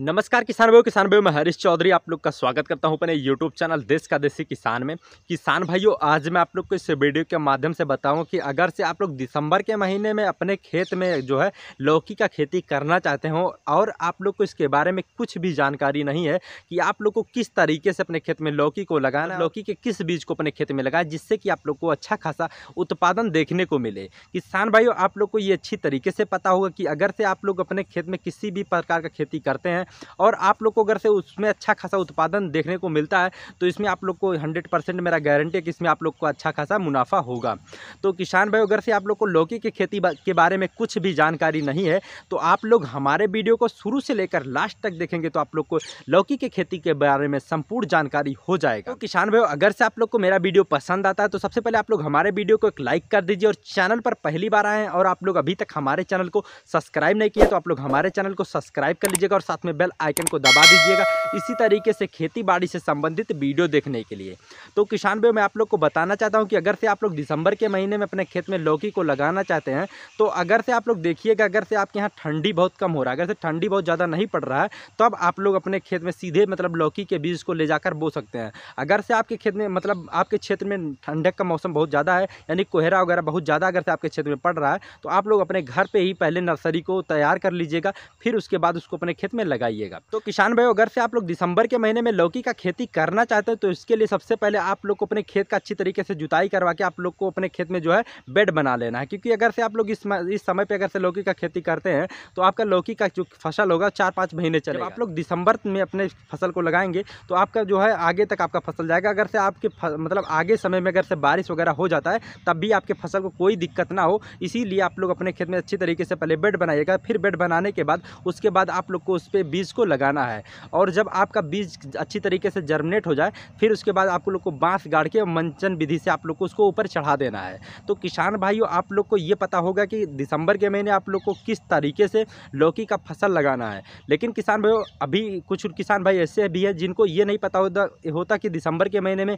नमस्कार किसान भाइयों किसान भाइयों मैं हरीश चौधरी आप लोग का स्वागत करता हूं अपने यूट्यूब चैनल देश का देसी किसान में किसान भाइयों आज मैं आप लोग को इस वीडियो के माध्यम से बताऊं कि अगर से आप लोग दिसंबर के महीने में अपने खेत में जो है लौकी का खेती करना चाहते हो और आप लोग को इसके बारे में कुछ भी जानकारी नहीं है कि आप लोग को किस तरीके से अपने खेत में लौकी को लगाना लौकी के किस बीज को अपने खेत में लगाए जिससे कि आप लोग को अच्छा खासा उत्पादन देखने को मिले किसान भाइयों आप लोग को ये अच्छी तरीके से पता होगा कि अगर से आप लोग अपने खेत में किसी भी प्रकार का खेती करते हैं और आप लोग को अगर से उसमें अच्छा खासा उत्पादन देखने को मिलता है तो इसमें आप लोग को हंड्रेड परसेंट मेरा गारंटी है कि इसमें आप लोग को अच्छा खासा मुनाफा होगा तो किसान भाई अगर से आप लोग को लौकी की खेती के बारे में कुछ भी जानकारी नहीं है तो आप लोग हमारे वीडियो को शुरू से लेकर लास्ट तक देखेंगे तो आप लोग को लौकी की खेती के बारे में संपूर्ण जानकारी हो जाएगा तो किसान भाई अगर से आप लोग को मेरा वीडियो पसंद आता है तो सबसे पहले आप लोग हमारे वीडियो को एक लाइक कर दीजिए और चैनल पर पहली बार आए हैं और आप लोग अभी तक हमारे चैनल को सब्सक्राइब नहीं किए तो आप लोग हमारे चैनल को सब्सक्राइब कर लीजिएगा और साथ में बेल आइकन को दबा दीजिएगा इसी तरीके से खेती बाड़ी से संबंधित वीडियो देखने के लिए तो किसान भाई मैं आप लोग को बताना चाहता हूँ कि अगर से आप लोग दिसंबर के महीने में अपने खेत में लौकी को लगाना चाहते हैं तो अगर से आप लोग देखिएगा अगर से आपके यहाँ ठंडी बहुत कम हो रहा है अगर से ठंडी बहुत ज़्यादा नहीं पड़ रहा है तो अब आप लोग अपने खेत में सीधे मतलब लौकी के बीज को ले जाकर बो सकते हैं अगर से आपके खेत में मतलब आपके क्षेत्र में ठंडक का मौसम बहुत ज़्यादा है यानी कोहरा वगैरह बहुत ज़्यादा अगर से आपके क्षेत्र में पड़ रहा है तो आप लोग अपने घर पर ही पहले नर्सरी को तैयार कर लीजिएगा फिर उसके बाद उसको अपने खेत में लगाइए लगाइएगा तो किसान भाई अगर से आप लोग दिसंबर के महीने में लौकी का खेती करना चाहते हैं तो इसके लिए सबसे पहले आप लोग को अपने खेत का अच्छी तरीके से जुताई करवा के आप लोग को अपने खेत में जो है बेड बना लेना है क्योंकि अगर से आप लोग इस समय पर अगर से लौकी का खेती करते हैं तो आपका लौकी का जो फसल होगा चार पाँच महीने चले आप लोग दिसंबर में अपने फसल को लगाएंगे तो आपका जो है आगे तक आपका फसल जाएगा अगर से आपके मतलब आगे समय में अगर से बारिश वगैरह हो जाता है तब भी आपके फसल को कोई दिक्कत ना हो इसीलिए आप लोग अपने खेत में अच्छी तरीके से पहले बेड बनाइएगा फिर बेड बनाने के बाद उसके बाद आप लोग को उस पर बीज को लगाना है और जब आपका बीज अच्छी तरीके से जर्मिनेट हो जाए फिर उसके बाद आप लोग को बांस गाड़ के मंचन विधि से आप लोग को उसको ऊपर चढ़ा देना है तो किसान भाइयों आप लोग को ये पता होगा कि दिसंबर के महीने आप लोग को किस तरीके से लौकी का फसल लगाना है लेकिन किसान भाइयों अभी कुछ किसान भाई ऐसे भी हैं जिनको ये नहीं पता होता होता कि दिसंबर के महीने में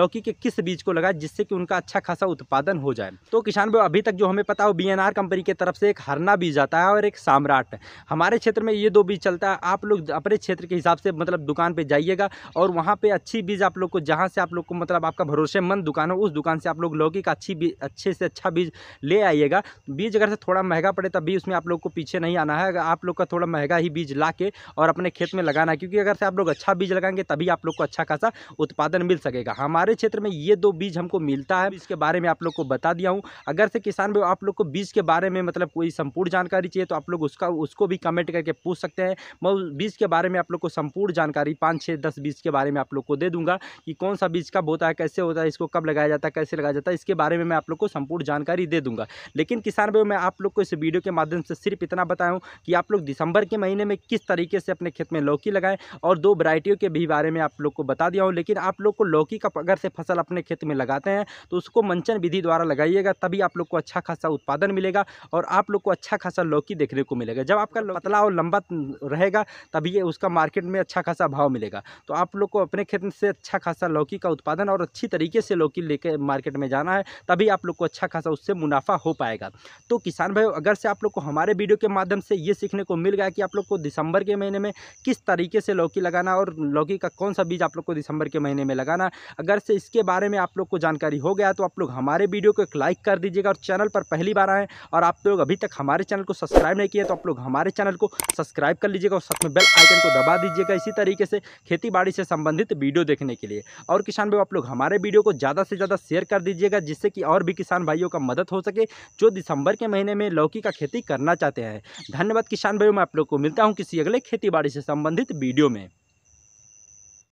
लौकी के किस बीज को लगाए जिससे कि उनका अच्छा खासा उत्पादन हो जाए तो किसान भाई अभी तक जो हमें पता हो बी कंपनी की तरफ से एक हरना बीज आता है और एक साम्राट हमारे क्षेत्र में ये दो बीज चलता है आप लोग अपने क्षेत्र के हिसाब से मतलब दुकान पर जाइएगा और वहाँ पर अच्छी बीज आप लोग को जहाँ से आप लोग को मतलब आपका भरोसेमंद दुकान हो उस दुकान से आप लोग लौकी का अच्छी अच्छे से अच्छा बीज ले आइएगा बीज अगर से थोड़ा महंगा पड़े तब भी उसमें आप लोग को पीछे नहीं आना है अगर आप लोग का थोड़ा महंगा ही बीज ला के और अपने खेत में लगाना है क्योंकि अगर से आप लोग अच्छा बीज लगाएंगे तभी आप लोग को अच्छा खासा उत्पादन मिल सकेगा हमारे क्षेत्र में ये दो बीज हमको मिलता है इसके बारे में आप लोग को बता दिया हूँ अगर से किसान भी आप लोग को बीज के बारे में मतलब कोई संपूर्ण जानकारी चाहिए तो आप लोग उसका उसको भी कमेंट करके पूछ सकते हैं मैं उस बीज के बारे में आप लोग को संपूर्ण जानकारी पाँच छः दस बीज के बारे में आप लोग को दे दूँगा कि कौन सा बीज कब होता है कैसे होता है इसको कब लगाया जाता है कैसे लगाया जाता है इसके बारे में मैं आप लोग को संपूर्ण जानकारी दे दूँगा लेकिन किसान भाई मैं आप लोग को इस वीडियो के माध्यम से सिर्फ इतना बताऊँ कि आप लोग दिसंबर के महीने में किस तरीके से अपने खेत में लौकी लगाएं और दो वरायटियों के भी बारे में आप लोग को बता दिया हूँ लेकिन आप लोग को लौकी का अगर से फसल अपने खेत में लगाते हैं तो उसको मंचन विधि द्वारा लगाइएगा तभी आप लोग को अच्छा खासा उत्पादन मिलेगा और आप लोग को अच्छा खासा लौकी देखने को मिलेगा जब आपका पतला और लंबा रहेगा जाएगा तभी ये उसका मार्केट में अच्छा खासा भाव मिलेगा तो आप लोग को अपने खेत से अच्छा खासा लौकी का उत्पादन और अच्छी तरीके से लौकी ले मार्केट में जाना है तभी आप लोग को अच्छा खासा उससे मुनाफा हो पाएगा तो किसान भाई अगर से आप लोग को हमारे वीडियो के माध्यम से ये सीखने को मिल गया कि आप लोग को दिसंबर के महीने में किस तरीके से लौकी लगाना और लौकी का कौन सा बीज आप लोग को दिसंबर के महीने में लगाना अगर से इसके बारे में आप लोग को जानकारी हो गया तो आप लोग हमारे वीडियो को एक लाइक कर दीजिएगा और चैनल पर पहली बार आएँ और आप लोग अभी तक हमारे चैनल को सब्सक्राइब नहीं किया तो आप लोग हमारे चैनल को सब्सक्राइब कर लीजिएगा और साथ में बेल आइकन को दबा दीजिएगा इसी तरीके से खेती बाड़ी से संबंधित वीडियो देखने के लिए और किसान भाई आप लोग हमारे वीडियो को ज़्यादा से ज़्यादा शेयर कर दीजिएगा जिससे कि और भी किसान भाइयों का मदद हो सके जो दिसंबर के महीने में लौकी का खेती करना चाहते हैं धन्यवाद किसान भाइयों मैं आप लोग को मिलता हूँ किसी अगले खेती बाड़ी से संबंधित वीडियो में